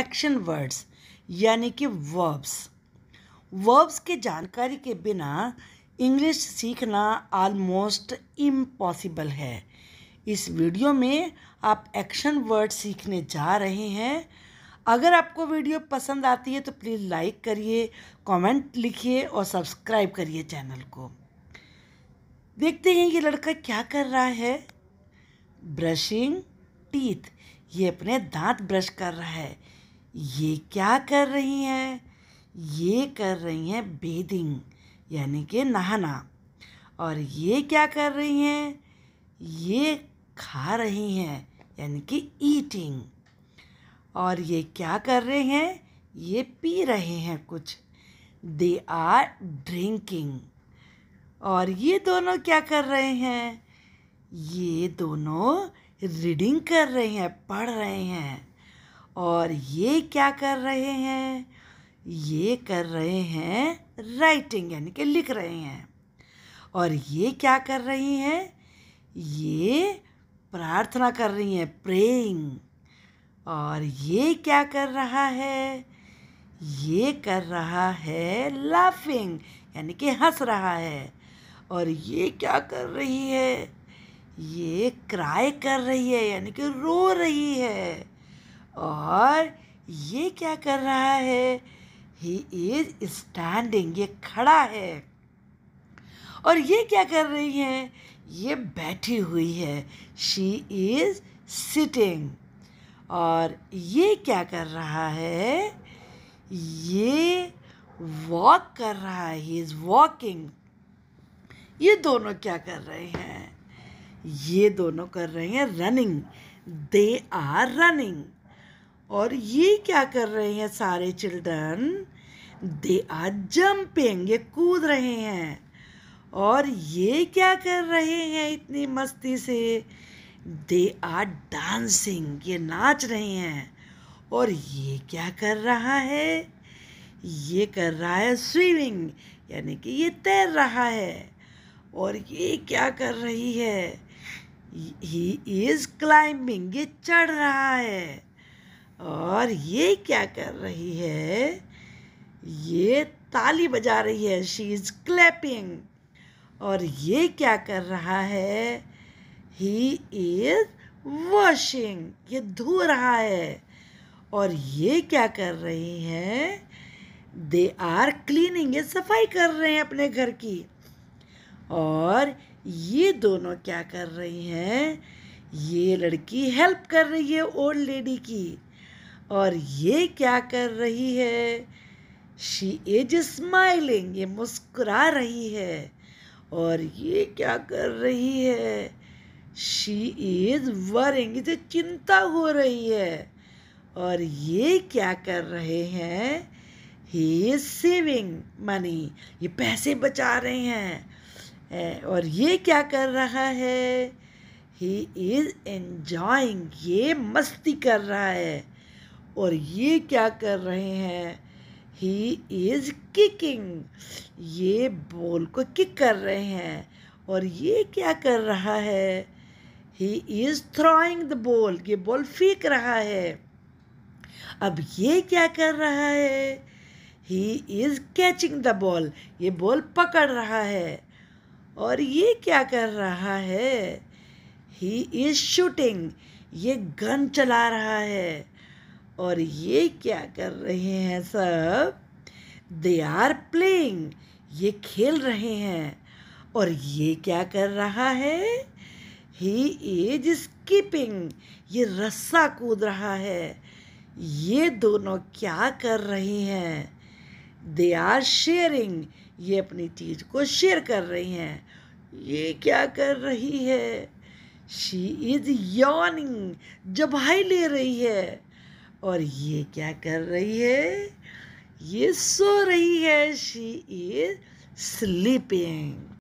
action words यानी कि verbs verbs की जानकारी के बिना इंग्लिश सीखना आलमोस्ट इम्पॉसिबल है इस वीडियो में आप एक्शन वर्ड सीखने जा रहे हैं अगर आपको वीडियो पसंद आती है तो प्लीज़ लाइक करिए कमेंट लिखिए और सब्सक्राइब करिए चैनल को देखते हैं ये लड़का क्या कर रहा है ब्रशिंग टीथ ये अपने दांत ब्रश कर रहा है ये क्या कर रही हैं ये कर रही हैं बेदिंग यानी कि नहाना और ये क्या कर रही हैं ये खा रही हैं यानी कि ईटिंग और ये क्या कर रहे हैं ये पी रहे हैं कुछ दे आर ड्रिंकिंग और ये दोनों क्या कर रहे हैं ये दोनों रीडिंग कर रहे हैं पढ़ रहे हैं और ये क्या कर रहे हैं ये कर रहे हैं राइटिंग यानी कि लिख रहे हैं और ये क्या कर रही हैं ये प्रार्थना कर रही हैं प्रेइंग और ये क्या कर रहा है ये कर रहा है लाफिंग यानी कि हंस रहा है और ये क्या कर रही है ये क्राई कर रही है यानी कि रो रही है और ये क्या कर रहा है ही इज स्टैंडिंग ये खड़ा है और ये क्या कर रही है ये बैठी हुई है शी इज सिटिंग और ये क्या कर रहा है ये वॉक कर रहा है ही इज़ वॉकिंग ये दोनों क्या कर रहे हैं ये दोनों कर रहे हैं रनिंग दे आर रनिंग और ये क्या कर रहे हैं सारे चिल्ड्रन दे आर जम्पिंग ये कूद रहे हैं और ये क्या कर रहे हैं इतनी मस्ती से दे आर डांसिंग ये नाच रहे हैं और ये क्या कर रहा है ये कर रहा है स्विमिंग यानी कि ये तैर रहा है और ये क्या कर रही है ही इज़ क्लाइंबिंग ये चढ़ रहा है और ये क्या कर रही है ये ताली बजा रही है शी इज़ क्लैपिंग और ये क्या कर रहा है ही इज़ वॉशिंग ये धो रहा है और ये क्या कर रही है दे आर क्लीनिंग ये सफाई कर रहे हैं अपने घर की और ये दोनों क्या कर रही हैं ये लड़की हेल्प कर रही है ओल्ड लेडी की और ये क्या कर रही है शी इज स्माइलिंग ये मुस्कुरा रही है और ये क्या कर रही है शी इज वरिंग इसे चिंता हो रही है और ये क्या कर रहे हैं ही इज सेविंग मनी ये पैसे बचा रहे हैं और ये क्या कर रहा है ही इज़ एन्जॉइंग ये मस्ती कर रहा है और ये क्या कर रहे हैं ही इज़ किकिंग ये बॉल को किक कर रहे हैं और ये क्या कर रहा है he is throwing the ball ये बॉल फेंक रहा है अब ये क्या कर रहा है he is catching the ball ये बॉल पकड़ रहा है और ये क्या कर रहा है ही इज़ शूटिंग ये गन चला रहा है और ये क्या कर रहे हैं सब दे आर प्लेइंग ये खेल रहे हैं और ये क्या कर रहा है ही इज स्कीपिंग ये रस्सा कूद रहा है ये दोनों क्या कर रहे हैं दे आर शेयरिंग ये अपनी चीज़ को शेयर कर रही हैं ये क्या कर रही है शी इज़ यॉनिंग जबाई ले रही है और ये क्या कर रही है ये सो रही है शी इज स्लीपिंग